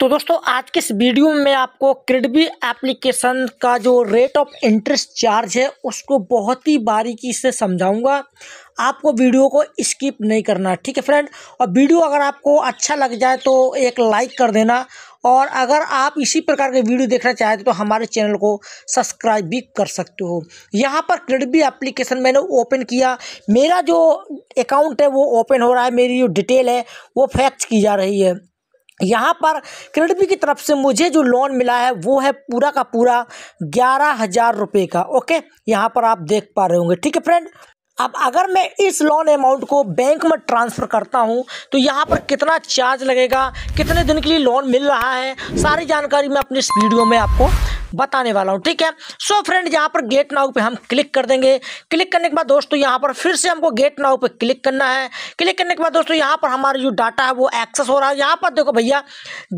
तो दोस्तों आज के इस वीडियो में आपको क्रेडबी एप्लीकेशन का जो रेट ऑफ इंटरेस्ट चार्ज है उसको बहुत ही बारीकी से समझाऊंगा आपको वीडियो को स्किप नहीं करना ठीक है फ्रेंड और वीडियो अगर आपको अच्छा लग जाए तो एक लाइक कर देना और अगर आप इसी प्रकार के वीडियो देखना चाहते तो हमारे चैनल को सब्सक्राइब भी कर सकते हो यहाँ पर क्रेडिबी एप्लीकेशन मैंने ओपन किया मेरा जो अकाउंट है वो ओपन हो रहा है मेरी जो डिटेल है वो फैक्स की जा रही है यहाँ पर किरणबी की तरफ से मुझे जो लोन मिला है वो है पूरा का पूरा ग्यारह हज़ार रुपये का ओके यहाँ पर आप देख पा रहे होंगे ठीक है फ्रेंड अब अगर मैं इस लोन अमाउंट को बैंक में ट्रांसफ़र करता हूं तो यहां पर कितना चार्ज लगेगा कितने दिन के लिए लोन मिल रहा है सारी जानकारी मैं अपनी इस वीडियो में आपको बताने वाला हूँ ठीक है सो फ्रेंड यहाँ पर गेट नाउ पे हम क्लिक कर देंगे क्लिक करने के बाद दोस्तों यहाँ पर फिर से हमको गेट नाउ पे क्लिक करना है क्लिक करने के बाद दोस्तों यहाँ पर हमारा जो डाटा है वो एक्सेस हो रहा है यहाँ पर देखो भैया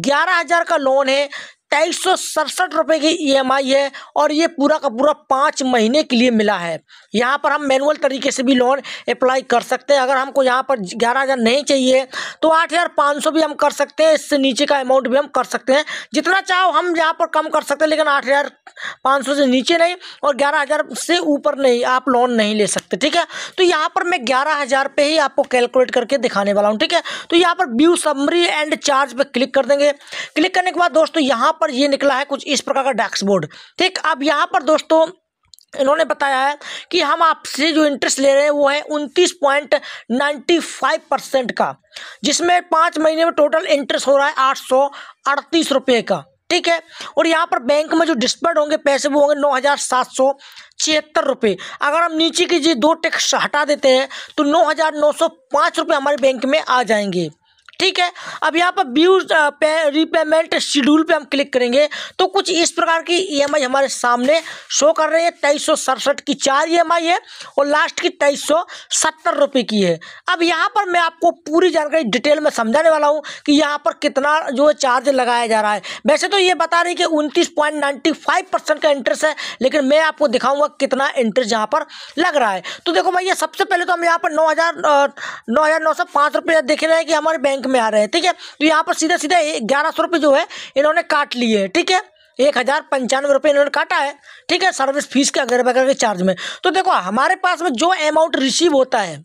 ग्यारह का लोन है तेईस सौ सड़सठ रुपये की ईएमआई e है और ये पूरा का पूरा पाँच महीने के लिए मिला है यहाँ पर हम मैनुअल तरीके से भी लोन अप्लाई कर सकते हैं अगर हमको यहाँ पर ग्यारह हज़ार नहीं चाहिए तो आठ हज़ार पाँच सौ भी हम कर सकते हैं इससे नीचे का अमाउंट भी हम कर सकते हैं जितना चाहो हम यहाँ पर कम कर सकते हैं लेकिन आठ हज़ार पाँच सौ से नीचे नहीं और ग्यारह हज़ार से ऊपर नहीं आप लोन नहीं ले सकते ठीक है तो यहाँ पर मैं ग्यारह हज़ार पे ही आपको कैलकुलेट करके दिखाने वाला हूँ ठीक है तो यहाँ पर व्यू समरी एंड चार्ज पर क्लिक कर देंगे क्लिक करने के बाद दोस्तों यहाँ पर ये निकला है कुछ इस प्रकार का डैक्सबोर्ड ठीक अब यहाँ पर दोस्तों इन्होंने बताया है कि हम आपसे जो इंटरेस्ट ले रहे हैं वो है उनतीस पॉइंट नाइन्टी फाइव परसेंट का जिसमें पाँच महीने में टोटल इंटरेस्ट हो रहा है आठ सौ अड़तीस रुपये का ठीक है और यहाँ पर बैंक में जो डिस्पर्ड होंगे पैसे वो होंगे नौ हज़ार सात सौ छिहत्तर रुपये अगर हम नीचे की जी दो टैक्स हटा देते हैं तो नौ हज़ार नौ सौ हमारे बैंक में आ जाएंगे ठीक है अब यहाँ पर ब्यू पे, रीपेमेंट शेड्यूल पे हम क्लिक करेंगे तो कुछ इस प्रकार की ईएमआई e हमारे सामने शो कर रहे हैं तेईस सौ सड़सठ की चार ईएमआई e है और लास्ट की तेईस सौ सत्तर की है अब यहाँ पर मैं आपको पूरी जानकारी डिटेल में समझाने वाला हूँ कि यहाँ पर कितना जो है चार्ज लगाया जा रहा है वैसे तो ये बता रही कि उनतीस का इंटरेस्ट है लेकिन मैं आपको दिखाऊंगा कितना इंटरेस्ट यहाँ पर लग रहा है तो देखो भैया सबसे पहले तो हम यहाँ पर नौ हज़ार नौ हज़ार नौ सौ पाँच रुपये देख रहे हैं कि हमारे बैंक रैंक में आ रहे हैं ठीक है तो यहाँ पर सीधा सीधा ग्यारह सौ रुपये जो है इन्होंने काट लिए है ठीक है एक हज़ार पंचानवे रुपये इन्होंने काटा है ठीक है सर्विस फीस के अगर बगैर के चार्ज में तो देखो हमारे पास में जो अमाउंट रिसीव होता है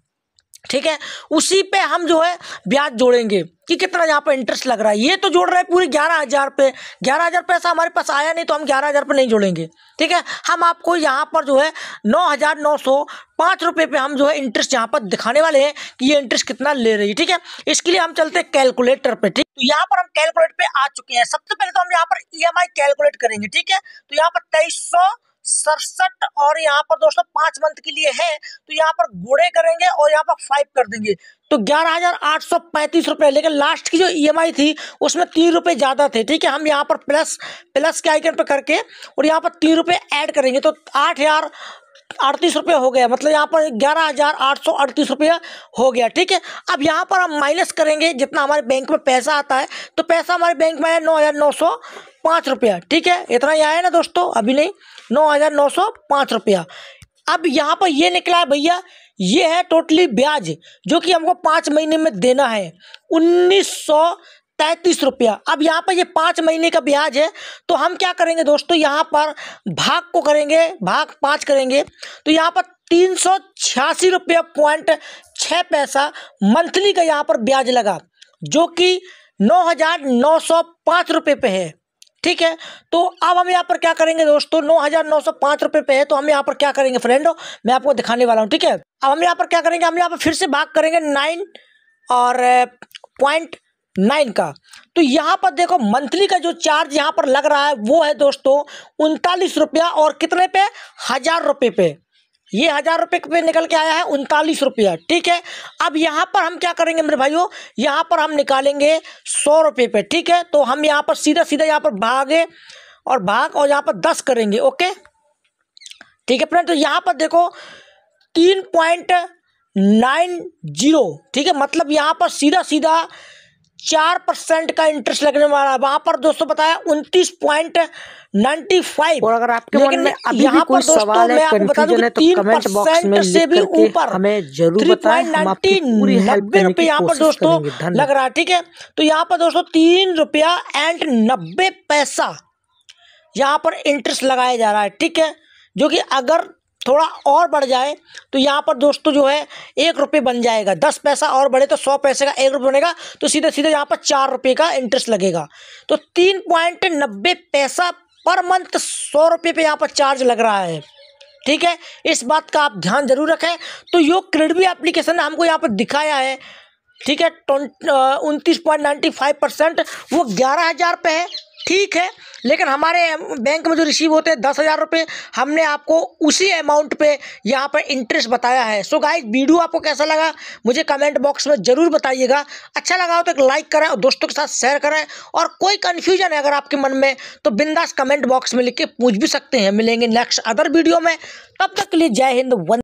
ठीक है उसी पे हम जो है ब्याज जोड़ेंगे कि कितना यहाँ पर इंटरेस्ट लग रहा है ये तो जोड़ रहे हैं पूरे ग्यारह हज़ार पे ग्यारह हज़ार पैसा हमारे पास आया नहीं तो हम ग्यारह हज़ार पे नहीं जोड़ेंगे ठीक है हम आपको यहाँ पर जो है नौ हज़ार नौ सौ पाँच रुपये पे हम जो है इंटरेस्ट यहाँ पर दिखाने वाले हैं कि ये इंटरेस्ट कितना ले रही है ठीक है इसके लिए हम चलते हैं कैलकुलेटर पे ठीक तो यहाँ पर हम कैलकुलेट पे आ चुके हैं सबसे पहले तो हम यहाँ पर ई e कैलकुलेट करेंगे ठीक है तो यहाँ पर तेईस सौ सड़सठ और यहाँ पर दोस्तों पांच मंथ के लिए है तो यहाँ पर गुड़े करेंगे और यहाँ पर फाइव कर देंगे तो ग्यारह हजार आठ सौ पैंतीस रुपये लेकिन लास्ट की जो ईएमआई e थी उसमें तीन रुपए ज़्यादा थे ठीक है हम यहाँ पर प्लस प्लस के आइकन पर करके और यहाँ पर तीन रुपए ऐड करेंगे तो आठ हज़ार अड़तीस रुपये हो गया मतलब यहाँ पर ग्यारह हज़ार आठ सौ अड़तीस रुपये हो गया ठीक है अब यहाँ पर हम माइनस करेंगे जितना हमारे बैंक में पैसा आता है तो पैसा हमारे बैंक में आया नौ हज़ार नौ सौ पाँच रुपया ठीक है इतना ही आया ना दोस्तों अभी नहीं नौ हज़ार नौ सौ पाँच रुपया अब यहाँ पर ये निकला है भैया ये है टोटली ब्याज जो कि हमको पाँच महीने में देना है उन्नीस सौ तैंतीस रुपया अब यहाँ पर ये पाँच महीने का ब्याज है तो हम क्या करेंगे दोस्तों यहाँ पर भाग को करेंगे भाग पाँच करेंगे तो यहाँ पर तीन सौ छियासी रुपया पॉइंट छः पैसा मंथली का यहाँ पर ब्याज लगा जो कि नौ हज़ार नौ सौ पाँच रुपये पे है ठीक है तो अब हम यहाँ पर क्या करेंगे दोस्तों नौ हज़ार नौ सौ पांच रुपए पे है तो हम यहाँ पर क्या करेंगे फ्रेंडो मैं आपको दिखाने वाला हूँ ठीक है अब हम यहाँ पर क्या करेंगे हम यहाँ पर फिर से भाग करेंगे नाइन और पॉइंट नाइन का तो यहाँ पर देखो मंथली का जो चार्ज यहाँ पर लग रहा है वो है दोस्तों उनतालीस रुपया और कितने पे हज़ार रुपये पे ये हज़ार रुपये पे निकल के आया है उनतालीस रुपया ठीक है अब यहाँ पर हम क्या करेंगे मेरे भाइयों यहाँ पर हम निकालेंगे सौ रुपये पे ठीक है तो हम यहाँ पर सीधा सीधा यहाँ पर भागे और भाग और यहाँ पर दस करेंगे ओके ठीक है फ्रेंड तो यहाँ पर देखो तीन पॉइंट नाइन जीरो ठीक है मतलब यहाँ पर सीधा सीधा चार परसेंट का इंटरेस्ट लगने वाला है वहां पर दोस्तों बताया उन्तीस पॉइंट नाइन्टी फाइव और अगर आपके मन में अभी यहाँ पर सवाल है कंफ्यूजन है तो कमेंट बॉक्स में से भी ऊपर हमें जरूर बताएं हम आपकी पूरी हेल्प करने की यहाँ पर दोस्तों लग रहा है ठीक है तो यहाँ पर दोस्तों तीन रुपया एंड नब्बे पैसा यहाँ पर इंटरेस्ट लगाया जा रहा है ठीक है जो कि अगर थोड़ा और बढ़ जाए तो यहाँ पर दोस्तों जो है एक रुपये बन जाएगा दस पैसा और बढ़े तो सौ पैसे का एक रुपये बनेगा तो सीधे सीधे यहाँ पर चार रुपये का इंटरेस्ट लगेगा तो तीन पॉइंट नब्बे पैसा पर मंथ सौ रुपये पर यहाँ पर चार्ज लग रहा है ठीक है इस बात का आप ध्यान जरूर रखें तो योग क्रेडवी एप्लीकेशन ने हमको यहाँ पर दिखाया है ठीक है ट्वेंट उनतीस पॉइंट नाइन्टी फाइव परसेंट वो ग्यारह हज़ार पे है ठीक है लेकिन हमारे बैंक में जो रिसीव होते हैं दस हज़ार रुपये हमने आपको उसी अमाउंट पे यहाँ पर इंटरेस्ट बताया है सो गाइज वीडियो आपको कैसा लगा मुझे कमेंट बॉक्स में ज़रूर बताइएगा अच्छा लगा हो तो एक लाइक करें और दोस्तों के साथ शेयर करें और कोई कन्फ्यूजन है अगर आपके मन में तो बिंदास कमेंट बॉक्स में लिख के पूछ भी सकते हैं मिलेंगे नेक्स्ट अदर वीडियो में तब तक के लिए जय हिंद वन